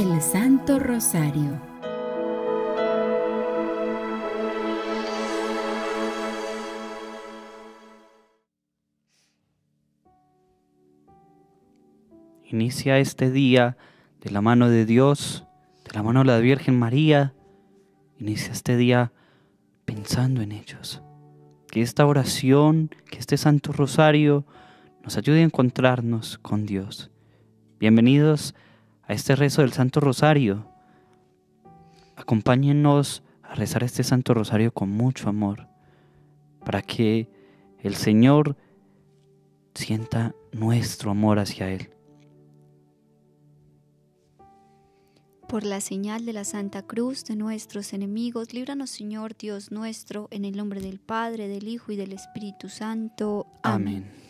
el Santo Rosario. Inicia este día de la mano de Dios, de la mano de la Virgen María. Inicia este día pensando en ellos. Que esta oración, que este Santo Rosario nos ayude a encontrarnos con Dios. Bienvenidos a este rezo del Santo Rosario. Acompáñennos a rezar este Santo Rosario con mucho amor, para que el Señor sienta nuestro amor hacia Él. Por la señal de la Santa Cruz de nuestros enemigos, líbranos Señor Dios nuestro, en el nombre del Padre, del Hijo y del Espíritu Santo. Amén. Amén.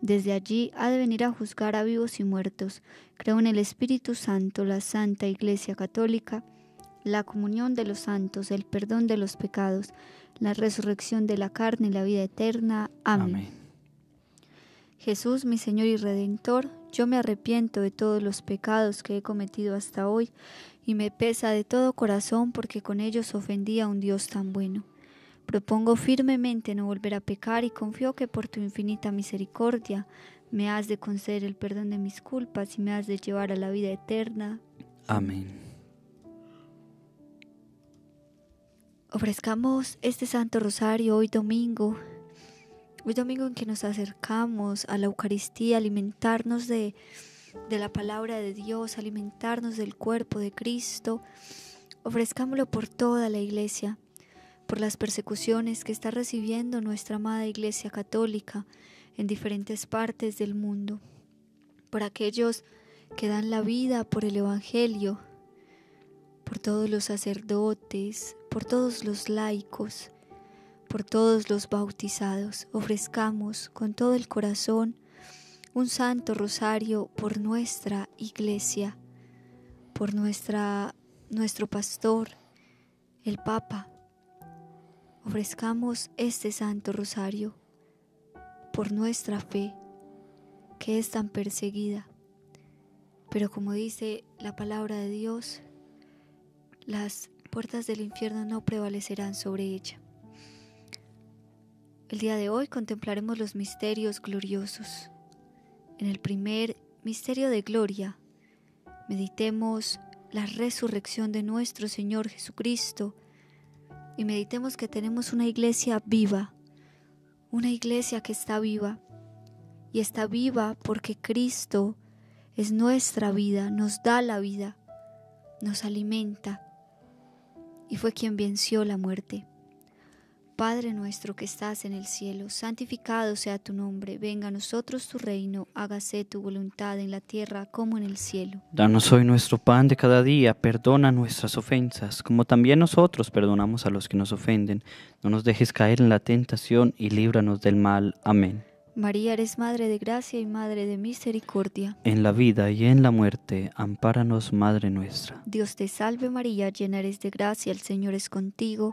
desde allí ha de venir a juzgar a vivos y muertos. Creo en el Espíritu Santo, la Santa Iglesia Católica, la comunión de los santos, el perdón de los pecados, la resurrección de la carne y la vida eterna. Amén. Jesús, mi Señor y Redentor, yo me arrepiento de todos los pecados que he cometido hasta hoy y me pesa de todo corazón porque con ellos ofendí a un Dios tan bueno. Propongo firmemente no volver a pecar y confío que por tu infinita misericordia me has de conceder el perdón de mis culpas y me has de llevar a la vida eterna. Amén. Ofrezcamos este Santo Rosario hoy domingo, hoy domingo en que nos acercamos a la Eucaristía, alimentarnos de, la palabra de Dios, alimentarnos del cuerpo de Cristo. Ofrezcámoslo por toda la iglesia por las persecuciones que está recibiendo nuestra amada Iglesia Católica en diferentes partes del mundo, por aquellos que dan la vida por el Evangelio, por todos los sacerdotes, por todos los laicos, por todos los bautizados. Ofrezcamos con todo el corazón un santo rosario por nuestra iglesia, por nuestra, nuestro pastor, el Papa, ofrezcamos este Santo Rosario por nuestra fe que es tan perseguida. Pero como dice la palabra de Dios, las puertas del infierno no prevalecerán sobre ella. El día de hoy contemplaremos los misterios gloriosos. En el primer misterio de gloria, meditemos la resurrección de nuestro Señor Jesucristo, y meditemos que tenemos una iglesia viva, una iglesia que está viva y está viva porque Cristo es nuestra vida, nos da la vida, nos alimenta y fue quien venció la muerte. Padre nuestro que estás en el cielo, santificado sea tu nombre, venga a nosotros tu reino, hágase tu voluntad en la tierra como en el cielo. Danos hoy nuestro pan de cada día, perdona nuestras ofensas, como también nosotros perdonamos a los que nos ofenden. No nos dejes caer en la tentación y líbranos del mal. Amén. María, eres Madre de gracia y Madre de misericordia. En la vida y en la muerte, ampáranos, Madre nuestra. Dios te salve María, llena eres de gracia, el Señor es contigo.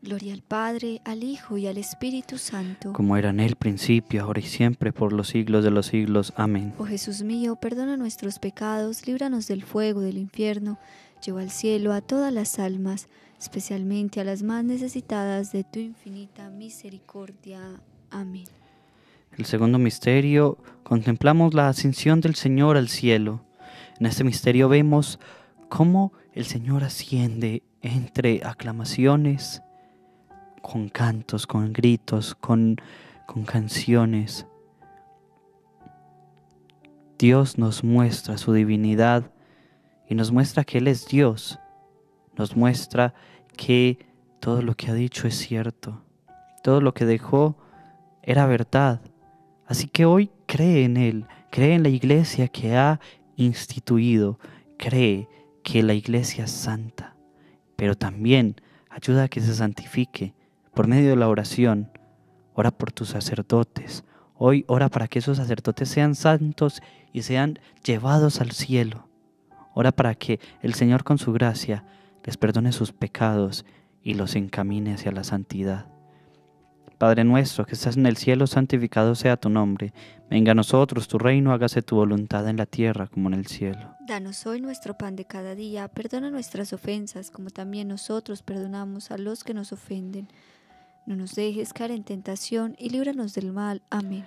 Gloria al Padre, al Hijo y al Espíritu Santo. Como era en el principio, ahora y siempre, por los siglos de los siglos. Amén. Oh Jesús mío, perdona nuestros pecados, líbranos del fuego del infierno, lleva al cielo a todas las almas, especialmente a las más necesitadas de tu infinita misericordia. Amén. El segundo misterio, contemplamos la ascensión del Señor al cielo. En este misterio vemos cómo el Señor asciende entre aclamaciones con cantos, con gritos, con, canciones. Dios nos muestra su divinidad y nos muestra que Él es Dios. Nos muestra que todo lo que ha dicho es cierto. Todo lo que dejó era verdad. Así que hoy cree en Él, cree en la iglesia que ha instituido, cree que la iglesia es santa, pero también ayuda a que se santifique, por medio de la oración, ora por tus sacerdotes. Hoy ora para que esos sacerdotes sean santos y sean llevados al cielo. Ora para que el Señor con su gracia les perdone sus pecados y los encamine hacia la santidad. Padre nuestro que estás en el cielo, santificado sea tu nombre. Venga a nosotros tu reino, hágase tu voluntad en la tierra como en el cielo. Danos hoy nuestro pan de cada día, perdona nuestras ofensas como también nosotros perdonamos a los que nos ofenden no nos dejes caer en tentación y líbranos del mal. Amén.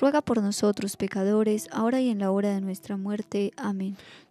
ruega por nosotros pecadores, ahora y en la hora de nuestra muerte. Amén.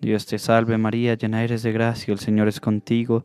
Dios te salve María, llena eres de gracia, el Señor es contigo,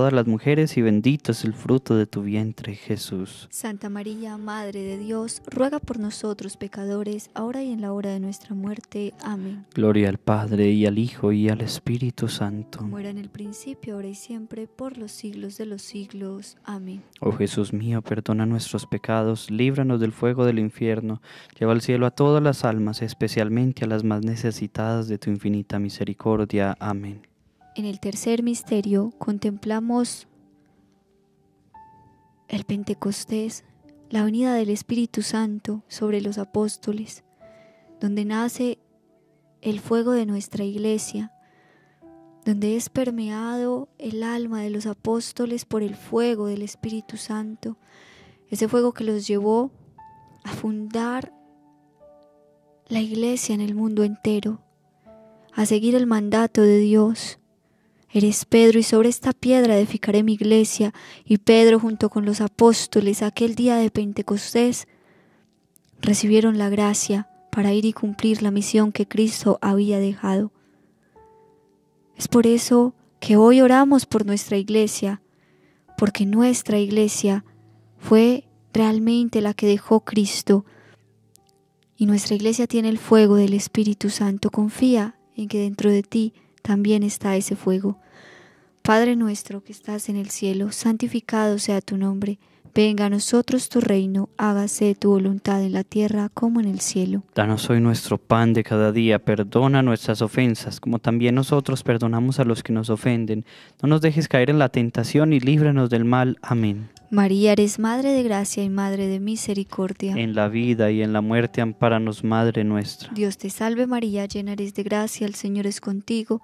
todas las mujeres y bendito es el fruto de tu vientre, Jesús. Santa María, Madre de Dios, ruega por nosotros pecadores, ahora y en la hora de nuestra muerte. Amén. Gloria al Padre y al Hijo y al Espíritu Santo. Como en el principio, ahora y siempre, por los siglos de los siglos. Amén. Oh Jesús mío, perdona nuestros pecados, líbranos del fuego del infierno, lleva al cielo a todas las almas, especialmente a las más necesitadas de tu infinita misericordia. Amén. En el tercer misterio contemplamos el Pentecostés, la venida del Espíritu Santo sobre los apóstoles, donde nace el fuego de nuestra iglesia, donde es permeado el alma de los apóstoles por el fuego del Espíritu Santo, ese fuego que los llevó a fundar la iglesia en el mundo entero, a seguir el mandato de Dios, Eres Pedro y sobre esta piedra edificaré mi iglesia. Y Pedro junto con los apóstoles aquel día de Pentecostés recibieron la gracia para ir y cumplir la misión que Cristo había dejado. Es por eso que hoy oramos por nuestra iglesia, porque nuestra iglesia fue realmente la que dejó Cristo. Y nuestra iglesia tiene el fuego del Espíritu Santo. Confía en que dentro de ti también está ese fuego. Padre nuestro que estás en el cielo, santificado sea tu nombre Venga a nosotros tu reino, hágase tu voluntad en la tierra como en el cielo. Danos hoy nuestro pan de cada día, perdona nuestras ofensas, como también nosotros perdonamos a los que nos ofenden. No nos dejes caer en la tentación y líbranos del mal. Amén. María, eres Madre de Gracia y Madre de Misericordia. En la vida y en la muerte, ampáranos, Madre nuestra. Dios te salve María, llena eres de gracia, el Señor es contigo.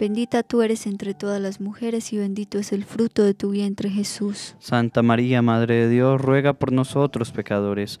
Bendita tú eres entre todas las mujeres y bendito es el fruto de tu vientre Jesús. Santa María, Madre de Dios, ruega por nosotros pecadores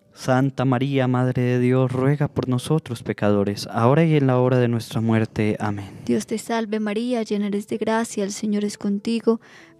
Santa María, Madre de Dios, ruega por nosotros pecadores, ahora y en la hora de nuestra muerte. Amén. Dios te salve María, llena eres de gracia, el Señor es contigo.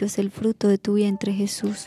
es el fruto de tu vientre Jesús.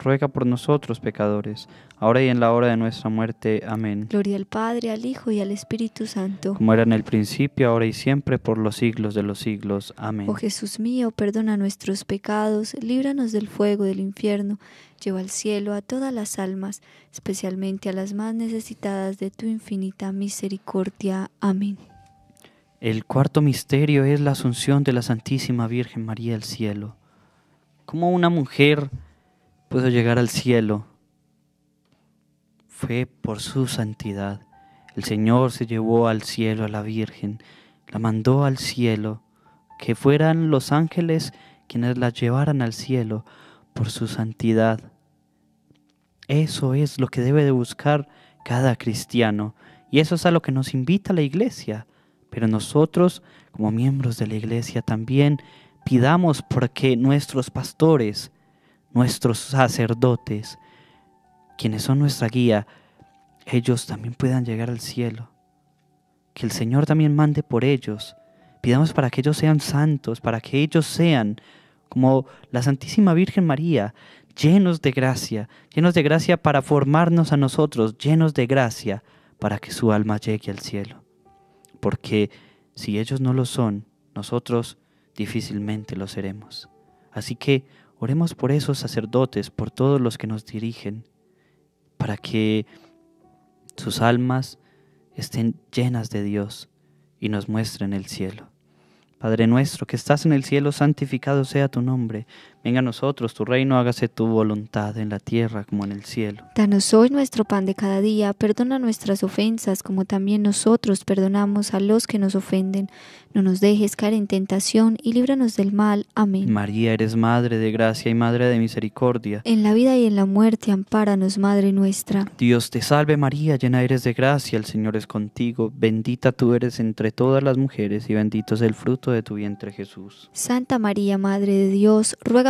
ruega por nosotros pecadores, ahora y en la hora de nuestra muerte. Amén. Gloria al Padre, al Hijo y al Espíritu Santo. Como era en el principio, ahora y siempre, por los siglos de los siglos. Amén. Oh Jesús mío, perdona nuestros pecados, líbranos del fuego del infierno, lleva al cielo a todas las almas, especialmente a las más necesitadas de tu infinita misericordia. Amén. El cuarto misterio es la asunción de la Santísima Virgen María al cielo. Como una mujer pudo llegar al cielo fue por su santidad. El Señor se llevó al cielo a la Virgen, la mandó al cielo, que fueran los ángeles quienes la llevaran al cielo por su santidad. Eso es lo que debe de buscar cada cristiano y eso es a lo que nos invita la iglesia. Pero nosotros, como miembros de la iglesia, también pidamos porque nuestros pastores, nuestros sacerdotes, quienes son nuestra guía, ellos también puedan llegar al cielo. Que el Señor también mande por ellos. Pidamos para que ellos sean santos, para que ellos sean como la Santísima Virgen María, llenos de gracia, llenos de gracia para formarnos a nosotros, llenos de gracia para que su alma llegue al cielo. Porque si ellos no lo son, nosotros difícilmente lo seremos. Así que Oremos por esos sacerdotes, por todos los que nos dirigen, para que sus almas estén llenas de Dios y nos muestren el cielo. Padre nuestro que estás en el cielo, santificado sea tu nombre. Venga a nosotros tu reino, hágase tu voluntad en la tierra como en el cielo. Danos hoy nuestro pan de cada día, perdona nuestras ofensas como también nosotros perdonamos a los que nos ofenden. No nos dejes caer en tentación y líbranos del mal. Amén. María, eres Madre de gracia y Madre de misericordia. En la vida y en la muerte, ampáranos, Madre nuestra. Dios te salve María, llena eres de gracia, el Señor es contigo, bendita tú eres entre todas las mujeres y bendito es el fruto de tu vientre Jesús. Santa María, Madre de Dios, ruega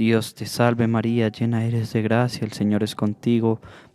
Dios te salve María, llena eres de gracia, el Señor es contigo,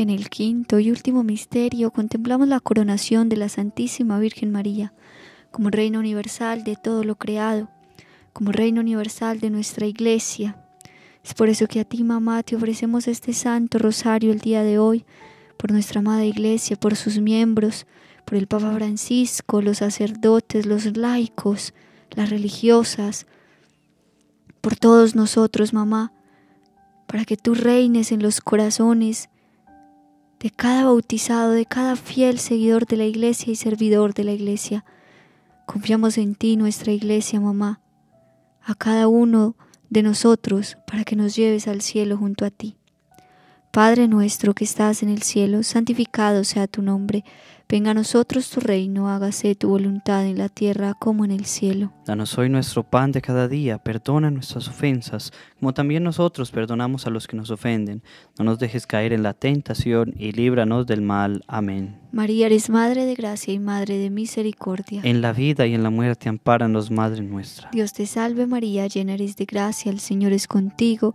En el quinto y último misterio contemplamos la coronación de la Santísima Virgen María como reina universal de todo lo creado, como reina universal de nuestra Iglesia. Es por eso que a ti, mamá, te ofrecemos este santo rosario el día de hoy, por nuestra amada Iglesia, por sus miembros, por el Papa Francisco, los sacerdotes, los laicos, las religiosas, por todos nosotros, mamá, para que tú reines en los corazones, de cada bautizado, de cada fiel seguidor de la iglesia y servidor de la iglesia. Confiamos en ti, nuestra iglesia, mamá, a cada uno de nosotros, para que nos lleves al cielo junto a ti. Padre nuestro que estás en el cielo, santificado sea tu nombre. Venga a nosotros tu reino, hágase tu voluntad en la tierra como en el cielo. Danos hoy nuestro pan de cada día, perdona nuestras ofensas, como también nosotros perdonamos a los que nos ofenden. No nos dejes caer en la tentación y líbranos del mal. Amén. María, eres Madre de gracia y Madre de misericordia. En la vida y en la muerte ampáranos, Madre nuestra. Dios te salve María, llena eres de gracia, el Señor es contigo.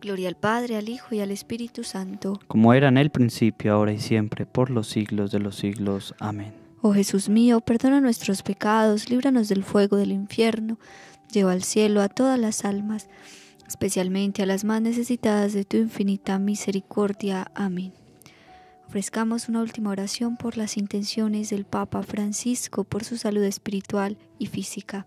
Gloria al Padre, al Hijo y al Espíritu Santo. Como era en el principio, ahora y siempre, por los siglos de los siglos. Amén. Oh Jesús mío, perdona nuestros pecados, líbranos del fuego del infierno, lleva al cielo a todas las almas, especialmente a las más necesitadas de tu infinita misericordia. Amén. Ofrezcamos una última oración por las intenciones del Papa Francisco, por su salud espiritual y física.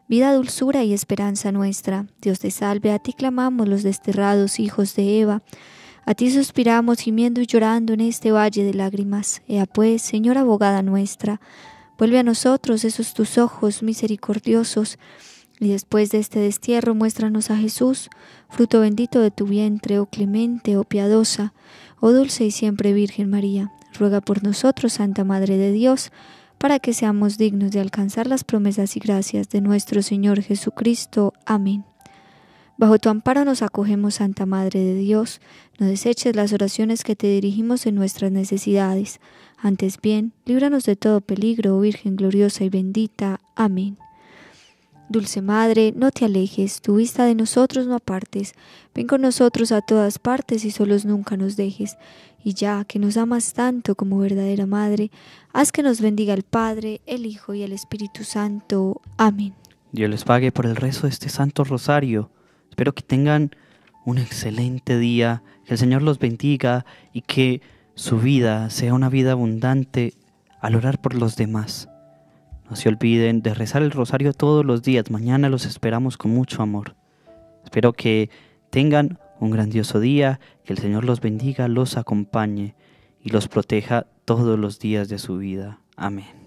vida, dulzura y esperanza nuestra. Dios te salve, a ti clamamos los desterrados hijos de Eva, a ti suspiramos gimiendo y llorando en este valle de lágrimas. Ea pues, Señora abogada nuestra, vuelve a nosotros esos tus ojos misericordiosos, y después de este destierro muéstranos a Jesús, fruto bendito de tu vientre, oh clemente, oh piadosa, oh dulce y siempre Virgen María. Ruega por nosotros, Santa Madre de Dios, para que seamos dignos de alcanzar las promesas y gracias de nuestro Señor Jesucristo. Amén. Bajo tu amparo nos acogemos, Santa Madre de Dios, no deseches las oraciones que te dirigimos en nuestras necesidades. Antes bien, líbranos de todo peligro, Virgen gloriosa y bendita. Amén. Dulce Madre, no te alejes, tu vista de nosotros no apartes, ven con nosotros a todas partes y solos nunca nos dejes. Y ya que nos amas tanto como verdadera Madre, haz que nos bendiga el Padre, el Hijo y el Espíritu Santo. Amén. Dios les pague por el rezo de este Santo Rosario. Espero que tengan un excelente día, que el Señor los bendiga y que su vida sea una vida abundante al orar por los demás. No se olviden de rezar el rosario todos los días. Mañana los esperamos con mucho amor. Espero que tengan un grandioso día, que el Señor los bendiga, los acompañe y los proteja todos los días de su vida. Amén.